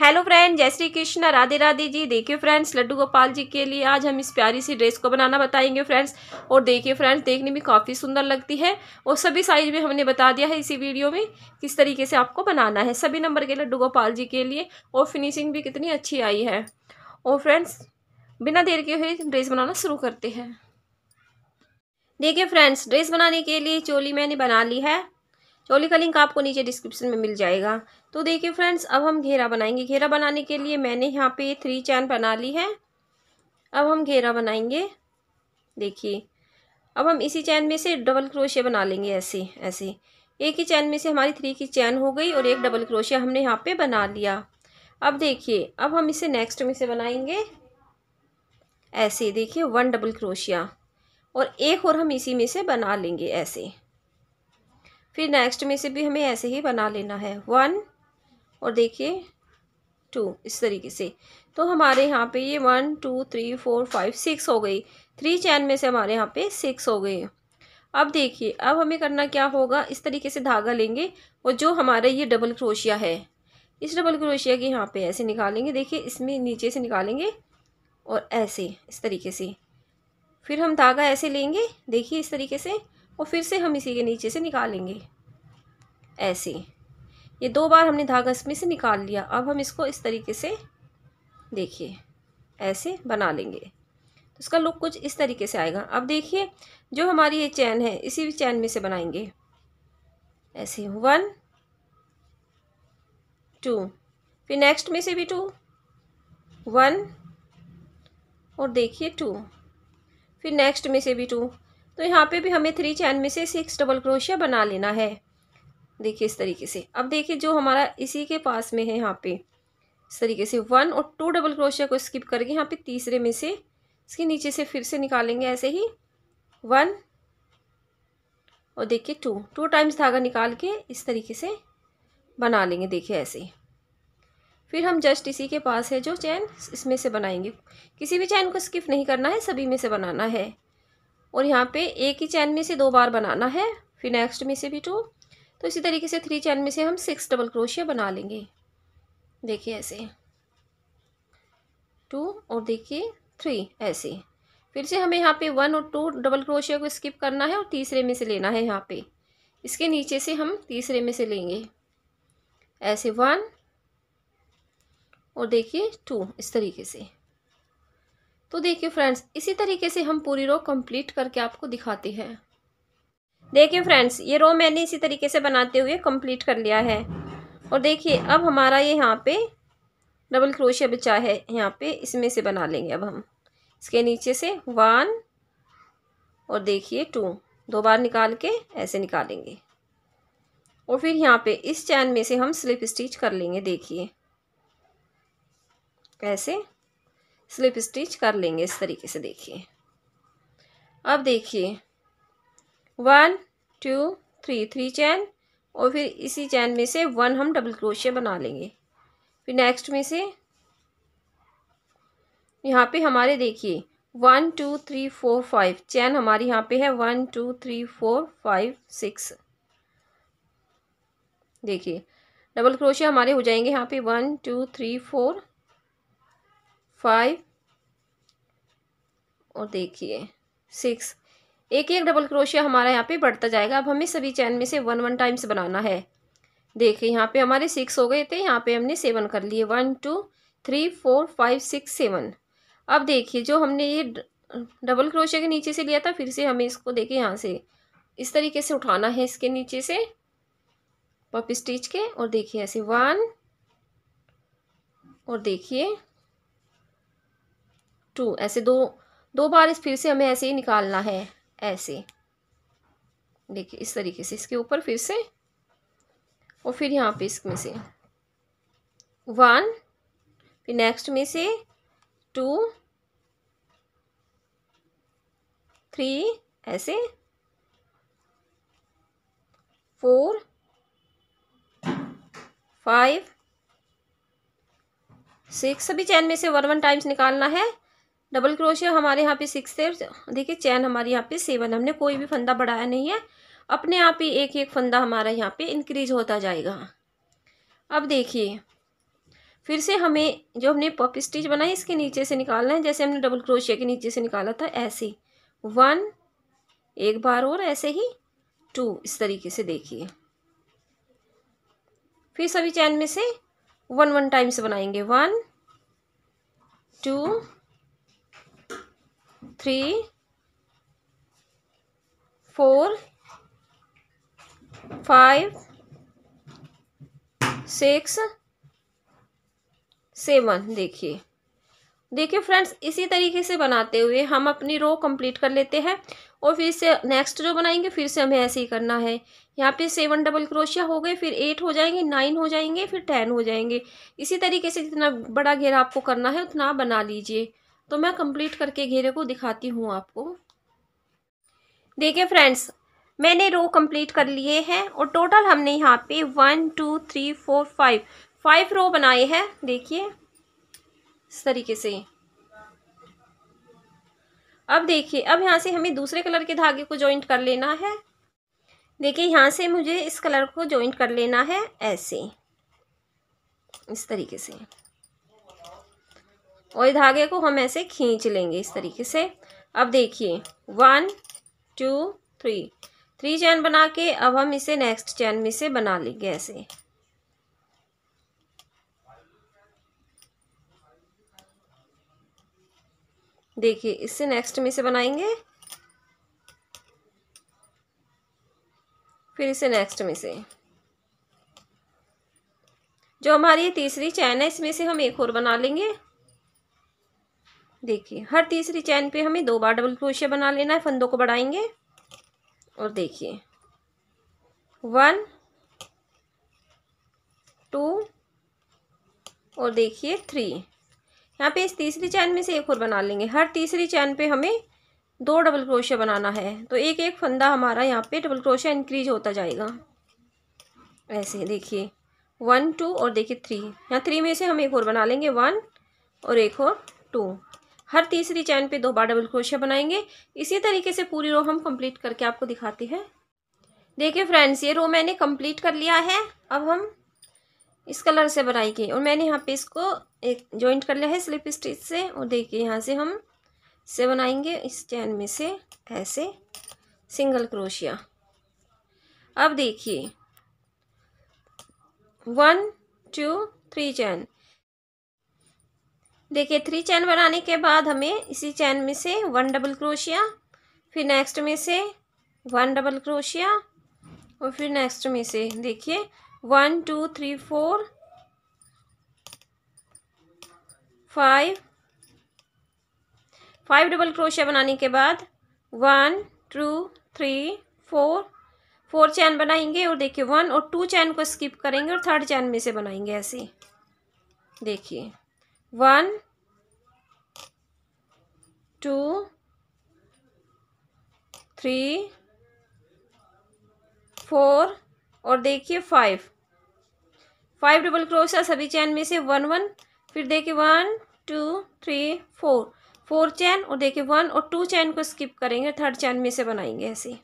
hello friend जय श्री कृष्ण राधे राधे जी देखिए friends Laddu Gopal जी के लिए आज हम इस प्यारी सी ड्रेस को बनाना बताएंगे फ्रेंड्स और देखिए फ्रेंड्स देखने में काफ़ी सुंदर लगती है और सभी साइज में हमने बता दिया है इसी वीडियो में किस तरीके से आपको बनाना है सभी नंबर के लड्डू गोपाल जी के लिए और फिनिशिंग भी कितनी अच्छी आई है और फ्रेंड्स बिना देर के हुए ड्रेस बनाना शुरू करते हैं देखिए फ्रेंड्स ड्रेस बनाने के लिए चोली मैंने बना ली है चोली का लिंक आपको नीचे डिस्क्रिप्शन में मिल जाएगा तो देखिए फ्रेंड्स अब हम घेरा बनाएंगे घेरा बनाने के लिए मैंने यहाँ पे थ्री चैन बना ली है अब हम घेरा बनाएंगे देखिए अब हम इसी चैन में से डबल क्रोशिया बना लेंगे ऐसे ऐसे एक ही चैन में से हमारी थ्री की चैन हो गई और एक डबल क्रोशिया हमने यहाँ पे बना लिया अब देखिए अब हम इसे नेक्स्ट में से बनाएंगे ऐसे देखिए वन डबल क्रोशिया और एक और हम इसी में से बना लेंगे ऐसे फिर नेक्स्ट में से भी हमें ऐसे ही बना लेना है वन और देखिए टू इस तरीके से तो हमारे यहाँ पे ये one two three four five six हो गई थ्री चैन में से हमारे यहाँ पे सिक्स हो गई अब देखिए अब हमें करना क्या होगा इस तरीके से धागा लेंगे और जो हमारा ये डबल क्रोशिया है इस डबल क्रोशिया के यहाँ पे ऐसे निकालेंगे देखिए इसमें नीचे से निकालेंगे और ऐसे इस तरीके से फिर हम धागा ऐसे लेंगे देखिए इस तरीके से और फिर से हम इसी के नीचे से निकालेंगे ऐसे ये दो बार हमने धागा इसमें से निकाल लिया अब हम इसको इस तरीके से देखिए ऐसे बना लेंगे तो इसका लुक कुछ इस तरीके से आएगा अब देखिए जो हमारी ये चैन है इसी चैन में से बनाएंगे ऐसे वन टू फिर नेक्स्ट में से भी टू वन और देखिए टू फिर नेक्स्ट में से भी टू तो यहाँ पे भी हमें थ्री चैन में से सिक्स डबल क्रोशिया बना लेना है देखिए इस तरीके से अब देखिए जो हमारा इसी के पास में है यहाँ पे इस तरीके से वन और टू डबल क्रोशिया को स्किप करके यहाँ पे तीसरे में से इसके नीचे से फिर से निकालेंगे ऐसे ही वन और देखिए टू टू टाइम्स धागा निकाल के इस तरीके से बना लेंगे देखिए ऐसे ही फिर हम जस्ट इसी के पास है जो चैन इसमें से बनाएंगे किसी भी चैन को स्किप नहीं करना है सभी में से बनाना है और यहाँ पे एक ही चैन में से दो बार बनाना है फिर नेक्स्ट में से भी टू तो इसी तरीके से थ्री चैन में से हम सिक्स डबल क्रोशिया बना लेंगे देखिए ऐसे टू और देखिए थ्री ऐसे फिर से हमें यहाँ पे वन और टू डबल क्रोशिया को स्किप करना है और तीसरे में से लेना है यहाँ पे इसके नीचे से हम तीसरे में से लेंगे ऐसे वन और देखिए टू इस तरीके से तो देखिए फ्रेंड्स इसी तरीके से हम पूरी रो कंप्लीट करके आपको दिखाते हैं देखिए फ्रेंड्स ये रो मैंने इसी तरीके से बनाते हुए कंप्लीट कर लिया है और देखिए अब हमारा ये यहाँ पे डबल क्रोशिया बचा है यहाँ पे इसमें से बना लेंगे अब हम इसके नीचे से वन और देखिए टू दो बार निकाल के ऐसे निकालेंगे और फिर यहाँ पे इस चैन में से हम स्लिप स्टिच कर लेंगे देखिए ऐसे स्लिप स्टिच कर लेंगे इस तरीके से देखिए अब देखिए one two three three chain और फिर इसी चैन में से वन हम डबल क्रोशिया बना लेंगे फिर नेक्स्ट में से यहाँ पे हमारे देखिए one two three four five chain हमारी यहाँ पे है one two three four five six देखिए डबल क्रोशिया हमारे हो जाएंगे यहाँ पे one two three four five और देखिए सिक्स एक एक डबल क्रोशिया हमारा यहाँ पे बढ़ता जाएगा अब हमें सभी चैन में से वन वन टाइम्स बनाना है देखिए यहाँ पे हमारे सिक्स हो गए थे यहाँ पे हमने सेवन कर लिए one two three four five six seven अब देखिए जो हमने ये डबल क्रोशिया के नीचे से लिया था फिर से हमें इसको देखिए यहाँ से इस तरीके से उठाना है इसके नीचे से पप स्टिच के और देखिए ऐसे वन और देखिए टू ऐसे दो दो बार इस फिर से हमें ऐसे ही निकालना है ऐसे देखिए इस तरीके से इसके ऊपर फिर से और फिर यहाँ पे इसमें से वन फिर नेक्स्ट में से टू थ्री ऐसे फोर फाइव सिक्स सभी चैन में से वन वन टाइम्स निकालना है डबल क्रोशिया हमारे यहाँ पे सिक्स है देखिए चैन हमारे यहाँ पे सेवन हमने कोई भी फंदा बढ़ाया नहीं है अपने आप ही एक एक फंदा हमारा यहाँ पे इंक्रीज होता जाएगा अब देखिए फिर से हमें जो हमने पप स्टिच बनाई इसके नीचे से निकालना है जैसे हमने डबल क्रोशिया के नीचे से निकाला था ऐसे वन एक बार और ऐसे ही टू इस तरीके से देखिए फिर सभी चैन में से वन वन टाइम्स बनाएंगे one two three four five six seven देखिए देखिए फ्रेंड्स इसी तरीके से बनाते हुए हम अपनी रो कंप्लीट कर लेते हैं और फिर से नेक्स्ट जो बनाएंगे फिर से हमें ऐसे ही करना है यहाँ पे सेवन डबल क्रोशिया हो गए फिर एट हो जाएंगे नाइन हो जाएंगे फिर टेन हो जाएंगे इसी तरीके से जितना बड़ा घेरा आपको करना है उतना बना लीजिए तो मैं कंप्लीट करके घेरे को दिखाती हूँ आपको देखिए फ्रेंड्स मैंने रो कंप्लीट कर लिए हैं और टोटल हमने यहाँ पे one two three four five five row बनाए हैं देखिए इस तरीके से अब देखिए अब यहाँ से हमें दूसरे कलर के धागे को ज्वाइंट कर लेना है देखिए यहाँ से मुझे इस कलर को ज्वाइंट कर लेना है ऐसे इस तरीके से और धागे को हम ऐसे खींच लेंगे इस तरीके से अब देखिए one two three three chain बना के अब हम इसे नेक्स्ट चैन में से बना लेंगे ऐसे देखिए इससे नेक्स्ट में से बनाएंगे फिर इसे नेक्स्ट में से जो हमारी तीसरी चैन है इसमें से हम एक और बना लेंगे देखिए हर तीसरी चैन पे हमें दो बार डबल क्रोशिया बना लेना है फंदों को बढ़ाएंगे और देखिए वन टू और देखिए थ्री यहाँ पे इस तीसरी चैन में से एक और बना लेंगे हर तीसरी चैन पे हमें दो डबल क्रोशिया बनाना है तो एक एक फंदा हमारा यहाँ पे डबल क्रोशिया इंक्रीज होता जाएगा ऐसे देखिए वन टू और देखिए थ्री यहाँ थ्री में से हम एक और बना लेंगे वन और एक और टू हर तीसरी चैन पे दो बार डबल क्रोशिया बनाएंगे इसी तरीके से पूरी रो हम कंप्लीट करके आपको दिखाते हैं देखिए फ्रेंड्स ये रो मैंने कंप्लीट कर लिया है अब हम इस कलर से बनाएंगे और मैंने यहाँ पे इसको एक जॉइंट कर लिया है स्लिप स्टिच से और देखिए यहाँ से हम से बनाएंगे इस चैन में से ऐसे सिंगल क्रोशिया अब देखिए वन टू थ्री चैन देखिए थ्री चैन बनाने के बाद हमें इसी चैन में से वन डबल क्रोशिया फिर नेक्स्ट में से वन डबल क्रोशिया और फिर नेक्स्ट में से देखिए one two three four five five double crochet बनाने के बाद one two three four four chain बनाएंगे और देखिए वन और टू चैन को स्किप करेंगे और थर्ड चैन में से बनाएंगे ऐसे देखिए वन टू थ्री फोर और देखिए फाइव फाइव डबल क्रोशा सभी चैन में से वन वन फिर देखिए one two three four four chain और देखिए वन और टू चैन को स्किप करेंगे थर्ड चैन में से बनाएंगे ऐसे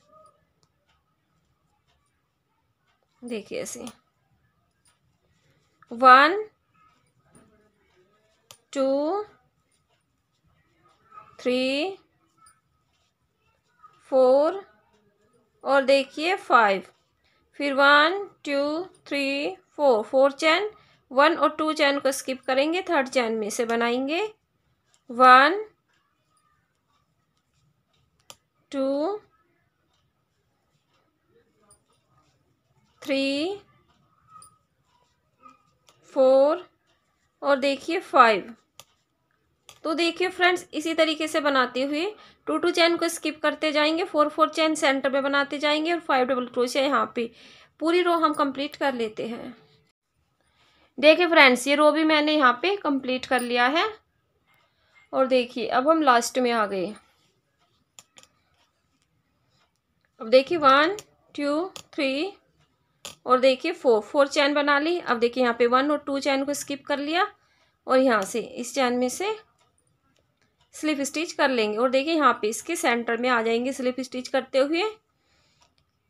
देखिए ऐसे वन टू थ्री फोर और देखिए फाइव फिर one two three four four chain one और टू चैन को स्किप करेंगे थर्ड चैन में से बनाएंगे वन टू थ्री फोर और देखिए फाइव तो देखिए फ्रेंड्स इसी तरीके से बनाते हुए टू टू चैन को स्किप करते जाएंगे फोर फोर चैन सेंटर में बनाते जाएंगे और फाइव डबल क्रोशिया यहाँ पे पूरी रो हम कंप्लीट कर लेते हैं देखिए फ्रेंड्स ये रो भी मैंने यहाँ पे कंप्लीट कर लिया है और देखिए अब हम लास्ट में आ गए अब देखिए वन टू थ्री और देखिए फोर फोर चैन बना ली अब देखिए यहाँ पे वन और टू चैन को स्किप कर लिया और यहाँ से इस चैन में से स्लिप स्टिच कर लेंगे और देखिए यहाँ पे इसके सेंटर में आ जाएंगे स्लिप स्टिच करते हुए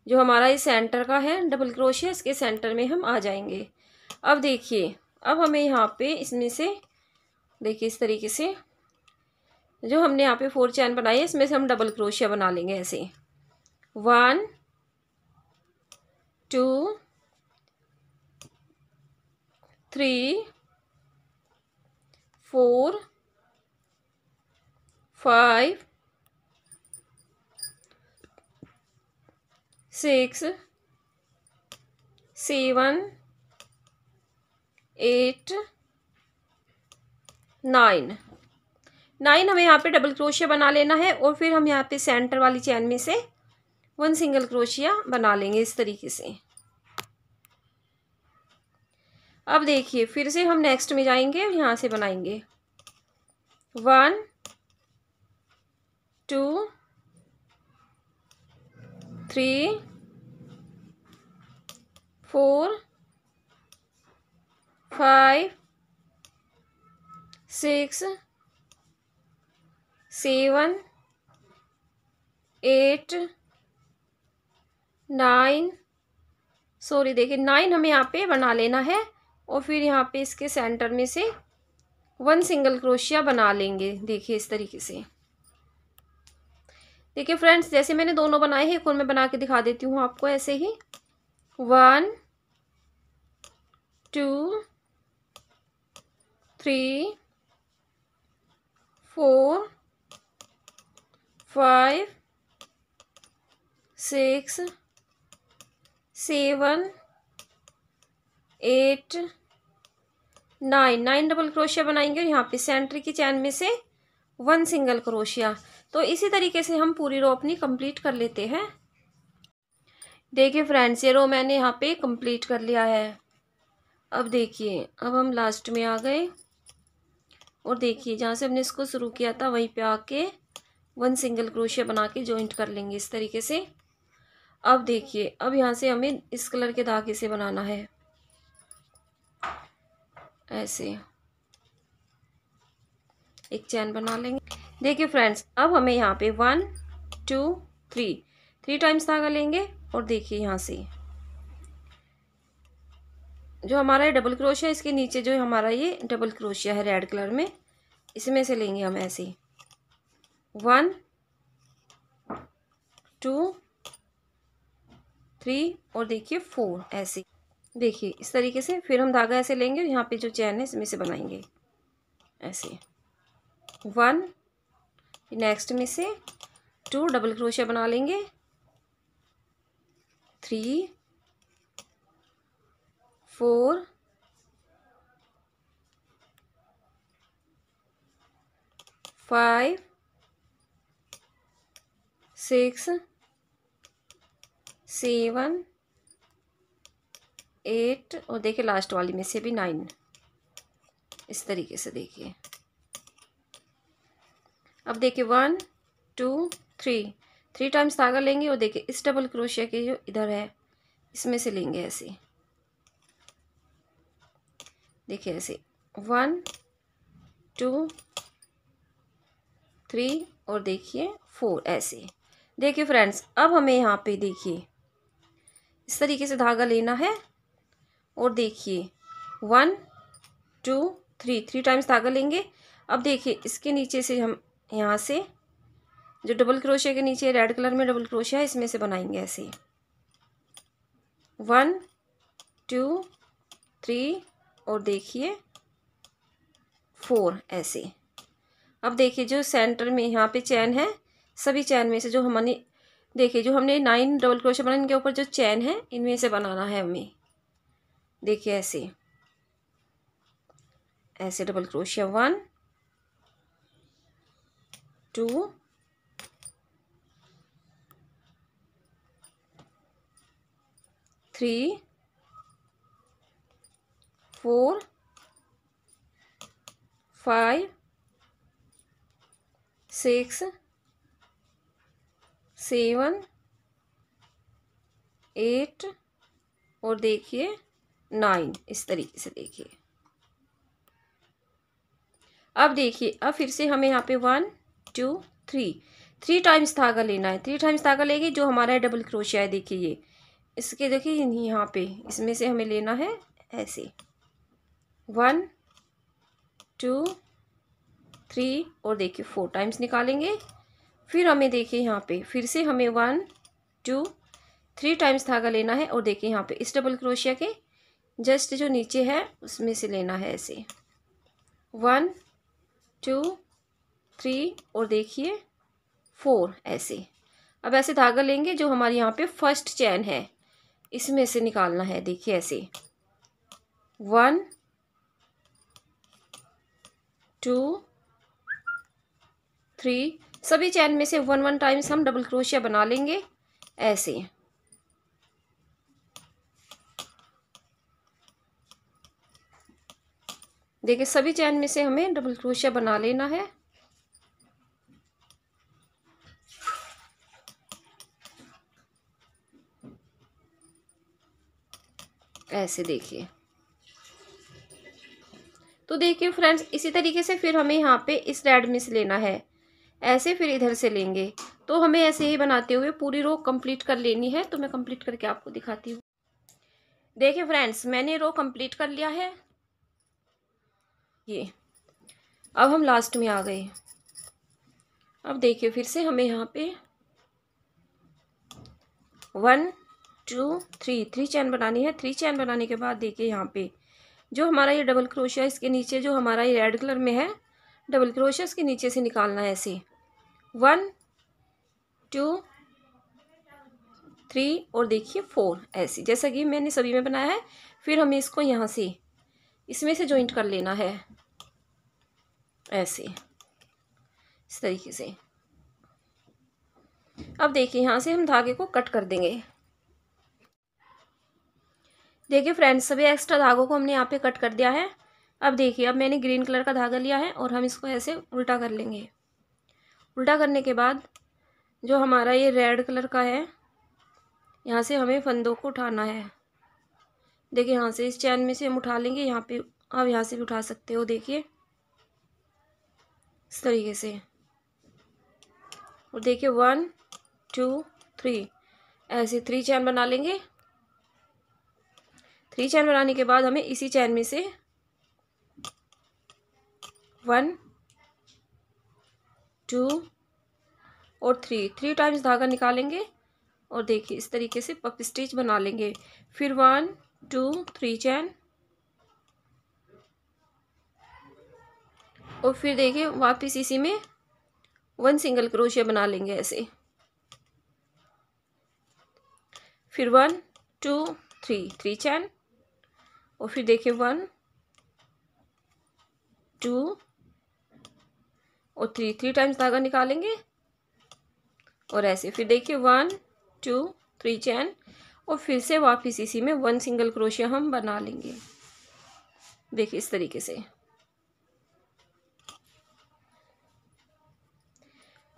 जो हमारा ये सेंटर का है डबल क्रोशिया इसके सेंटर में हम आ जाएंगे अब देखिए अब हमें यहाँ पे इसमें से देखिए इस तरीके से जो हमने यहाँ पे फोर चैन बनाई है इसमें से हम डबल क्रोशिया बना लेंगे ऐसे one two three four five six seven eight nine nine हमें यहाँ पे डबल क्रोशिया बना लेना है और फिर हम यहाँ पे सेंटर वाली चैन में से वन सिंगल क्रोशिया बना लेंगे इस तरीके से अब देखिए फिर से हम नेक्स्ट में जाएंगे और यहाँ से बनाएंगे one two three four five six seven eight nine sorry देखिए नाइन हमें यहाँ पे बना लेना है और फिर यहाँ पे इसके सेंटर में से वन सिंगल क्रोशिया बना लेंगे देखिए इस तरीके से देखिए फ्रेंड्स जैसे मैंने दोनों बनाए हैं एक और मैं बना के दिखा देती हूँ आपको ऐसे ही one two three four five six seven eight nine nine double crochet बनाएंगे और यहाँ पे सेंटर की चैन में से वन सिंगल क्रोशिया तो इसी तरीके से हम पूरी रो अपनी कंप्लीट कर लेते हैं देखिए फ्रेंड्स ये रो मैंने यहाँ पे कंप्लीट कर लिया है अब देखिए अब हम लास्ट में आ गए और देखिए जहाँ से हमने इसको शुरू किया था वहीं पे आके वन सिंगल क्रोशिया बना के जॉइंट कर लेंगे इस तरीके से अब देखिए अब यहाँ से हमें इस कलर के धागे से बनाना है ऐसे एक चैन बना लेंगे देखिए फ्रेंड्स अब हमें यहाँ पे one two three three times धागा लेंगे और देखिए यहाँ से जो हमारा ये डबल क्रोशिया इसके नीचे जो हमारा ये डबल क्रोशिया है रेड कलर में इसमें से लेंगे हम ऐसे वन टू थ्री और देखिए फोर ऐसे देखिए इस तरीके से फिर हम धागा ऐसे लेंगे और यहाँ पे जो चैन है इसमें से बनाएंगे ऐसे वन नेक्स्ट में से टू डबल क्रोशिया बना लेंगे three four five six seven eight और देखिए लास्ट वाली में से भी नाइन इस तरीके से देखिए अब देखिए one two three three times धागा लेंगे और देखिए इस डबल क्रोशिया के जो इधर है इसमें से लेंगे ऐसे देखिए ऐसे वन टू थ्री और देखिए फोर ऐसे देखिए फ्रेंड्स अब हमें यहाँ पे देखिए इस तरीके से धागा लेना है और देखिए one two three three times धागा लेंगे अब देखिए इसके नीचे से हम यहाँ से जो डबल क्रोशिया के नीचे रेड कलर में डबल क्रोशिया इसमें से बनाएंगे ऐसे वन टू थ्री और देखिए फोर ऐसे अब देखिए जो सेंटर में यहाँ पे चैन है सभी चैन में से जो हमने देखिए जो हमने नाइन डबल क्रोशिया बनाए इनके ऊपर जो चैन है इनमें से बनाना है हमें देखिए ऐसे ऐसे double crochet one two three four five six seven eight और देखिए नाइन इस तरीके से देखिए अब देखिए अब फिर से हमें यहाँ पे one two three three times धागा लेना है थ्री टाइम्स धागा लेगी जो हमारा है डबल क्रोशिया है देखिए ये इसके देखिए यहाँ पे इसमें से हमें लेना है ऐसे वन टू थ्री और देखिए फोर टाइम्स निकालेंगे फिर हमें देखिए यहाँ पे फिर से हमें वन टू थ्री टाइम्स धागा लेना है और देखिए यहाँ पे इस डबल क्रोशिया के जस्ट जो नीचे है उसमें से लेना है ऐसे वन टू थ्री और देखिए फोर ऐसे अब ऐसे धागा लेंगे जो हमारे यहाँ पे फर्स्ट चैन है इसमें से निकालना है देखिए ऐसे वन टू थ्री सभी चैन में से वन वन टाइम्स हम डबल क्रोशिया बना लेंगे ऐसे देखिए सभी चैन में से हमें डबल क्रोशिया बना लेना है ऐसे देखिए तो देखिए फ्रेंड्स इसी तरीके से फिर हमें यहाँ पे इस रेड में से लेना है ऐसे फिर इधर से लेंगे तो हमें ऐसे ही बनाते हुए पूरी रो कंप्लीट कर लेनी है तो मैं कंप्लीट करके आपको दिखाती हूँ देखिए फ्रेंड्स मैंने रो कंप्लीट कर लिया है ये अब हम लास्ट में आ गए अब देखिए फिर से हमें यहाँ पे one two three three chain बनानी है थ्री चैन बनाने के बाद देखिए यहाँ पे जो हमारा ये डबल क्रोशिया इसके नीचे जो हमारा ये रेड कलर में है डबल क्रोशिया इसके नीचे से निकालना है ऐसे वन टू थ्री और देखिए फोर ऐसे जैसा कि मैंने सभी में बनाया है फिर हमें इसको यहाँ से इसमें से जॉइंट कर लेना है ऐसे इस तरीके से अब देखिए यहाँ से हम धागे को कट कर देंगे देखिए फ्रेंड्स सभी एक्स्ट्रा धागों को हमने यहाँ पे कट कर दिया है अब देखिए अब मैंने ग्रीन कलर का धागा लिया है और हम इसको ऐसे उल्टा कर लेंगे उल्टा करने के बाद जो हमारा ये रेड कलर का है यहाँ से हमें फंदों को उठाना है देखिए यहाँ से इस चैन में से हम उठा लेंगे यहाँ पे आप यहाँ से भी उठा सकते हो देखिए इस तरीके से और देखिए वन टू थ्री ऐसे थ्री चैन बना लेंगे थ्री चैन बनाने के बाद हमें इसी चैन में से वन टू और थ्री थ्री टाइम्स धागा निकालेंगे और देखिए इस तरीके से पप स्टिच बना लेंगे फिर वन टू थ्री चैन और फिर देखिए वापस इसी में वन सिंगल क्रोशिया बना लेंगे ऐसे फिर one two three three chain और फिर देखिए वन टू और थ्री थ्री टाइम्स धागा निकालेंगे और ऐसे फिर देखिए वन टू थ्री चैन और फिर से वापस इसी में वन सिंगल क्रोशिया हम बना लेंगे देखिए इस तरीके से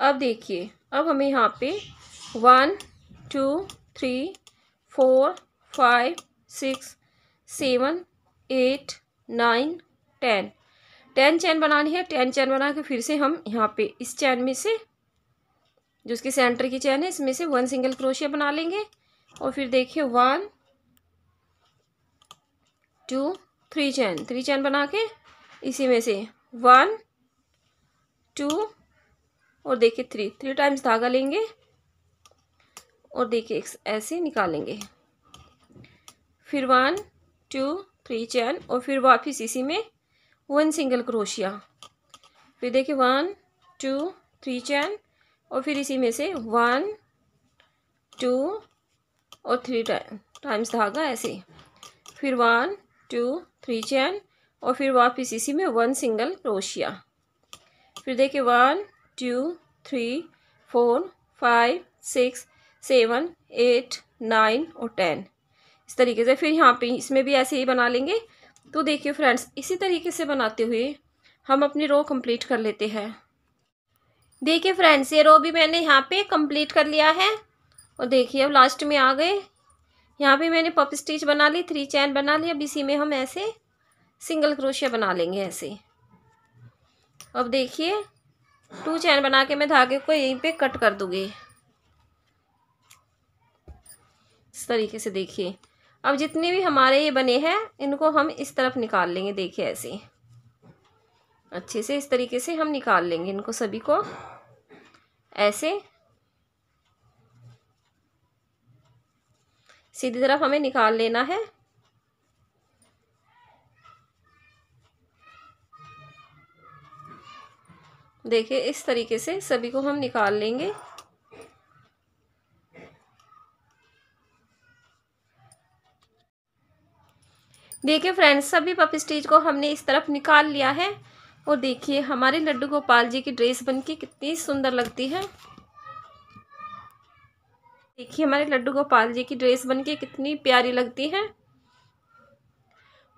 अब देखिए अब हमें यहाँ पे one two three four five six seven eight nine ten ten chain बनानी है टेन चैन बना के फिर से हम यहाँ पे इस चैन में से जो उसके सेंटर की चैन है इसमें से वन सिंगल क्रोशिया बना लेंगे और फिर देखिए one two three chain three chain बना के इसी में से वन टू और देखिए थ्री थ्री टाइम्स धागा लेंगे और देखिए ऐसे निकालेंगे फिर वन टू थ्री चैन और फिर वापस इसी में वन सिंगल क्रोशिया फिर देखिए वन टू थ्री चैन और फिर इसी में से वन टू और थ्री टाइम्स धागा ऐसे फिर वन टू थ्री चैन और फिर वापस इसी में वन सिंगल क्रोशिया फिर देखिए one two three four five six seven eight nine और टेन इस तरीके से फिर यहाँ पे इसमें भी ऐसे ही बना लेंगे तो देखिए फ्रेंड्स इसी तरीके से बनाते हुए हम अपनी रो कंप्लीट कर लेते हैं देखिए फ्रेंड्स ये रो भी मैंने यहाँ पे कंप्लीट कर लिया है और देखिए अब लास्ट में आ गए यहाँ पे मैंने पप स्टिच बना ली थ्री चैन बना ली अब इसी में हम ऐसे सिंगल क्रोशिया बना लेंगे ऐसे अब देखिए टू चैन बना के मैं धागे को यहीं पर कट कर दूँगी इस तरीके से देखिए अब जितने भी हमारे ये बने हैं इनको हम इस तरफ निकाल लेंगे देखिए ऐसे अच्छे से इस तरीके से हम निकाल लेंगे इनको सभी को ऐसे सीधी तरफ हमें निकाल लेना है देखिए इस तरीके से सभी को हम निकाल लेंगे देखिए फ्रेंड्स सभी पप स्टिच को हमने इस तरफ निकाल लिया है और देखिए हमारे लड्डू गोपाल जी की ड्रेस बन के कितनी सुंदर लगती है देखिए हमारे लड्डू गोपाल जी की ड्रेस बन के कितनी प्यारी लगती है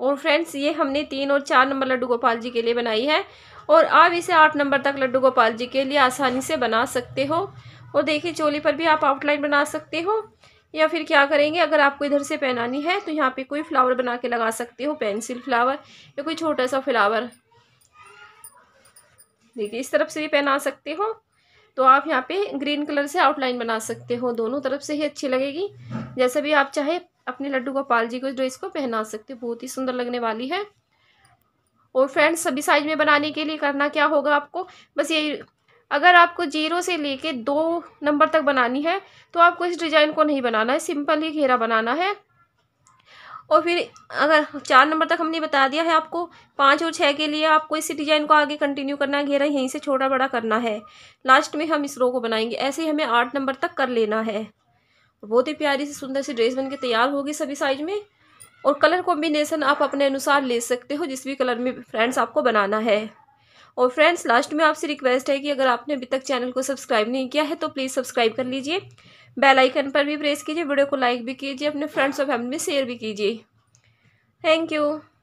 और फ्रेंड्स ये हमने तीन और चार नंबर लड्डू गोपाल जी के लिए बनाई है और आप इसे आठ नंबर तक लड्डू गोपाल जी के लिए आसानी से बना सकते हो और देखिए चोली पर भी आप आउटलाइन बना सकते हो या फिर क्या करेंगे अगर आपको इधर से पहनानी है तो यहाँ पे कोई फ्लावर बना के लगा सकते हो पेंसिल फ्लावर या कोई छोटा सा फ्लावर देखिए इस तरफ से भी पहना सकते हो तो आप यहाँ पे ग्रीन कलर से आउटलाइन बना सकते हो दोनों तरफ से ही अच्छी लगेगी जैसे भी आप चाहे अपने लड्डू गोपाल जी को ड्रेस को पहना सकते हो बहुत ही सुंदर लगने वाली है और फ्रेंड्स सभी साइज में बनाने के लिए करना क्या होगा आपको बस यही अगर आपको जीरो से लेके दो नंबर तक बनानी है तो आपको इस डिज़ाइन को नहीं बनाना है सिंपल ही घेरा बनाना है और फिर अगर चार नंबर तक हमने बता दिया है आपको पाँच और छः के लिए आपको इसी डिज़ाइन को आगे कंटिन्यू करना है घेरा यहीं से छोटा बड़ा करना है लास्ट में हम इस रो को बनाएंगे ऐसे ही हमें आठ नंबर तक कर लेना है बहुत ही प्यारी सी सुंदर सी ड्रेस बन के तैयार होगी सभी साइज में और कलर कॉम्बिनेसन आप अपने अनुसार ले सकते हो जिस भी कलर में फ्रेंड्स आपको बनाना है और फ्रेंड्स लास्ट में आपसे रिक्वेस्ट है कि अगर आपने अभी तक चैनल को सब्सक्राइब नहीं किया है तो प्लीज़ सब्सक्राइब कर लीजिए बेल आइकन पर भी प्रेस कीजिए वीडियो को लाइक भी कीजिए अपने फ्रेंड्स और फैमिली में शेयर भी कीजिए थैंक यू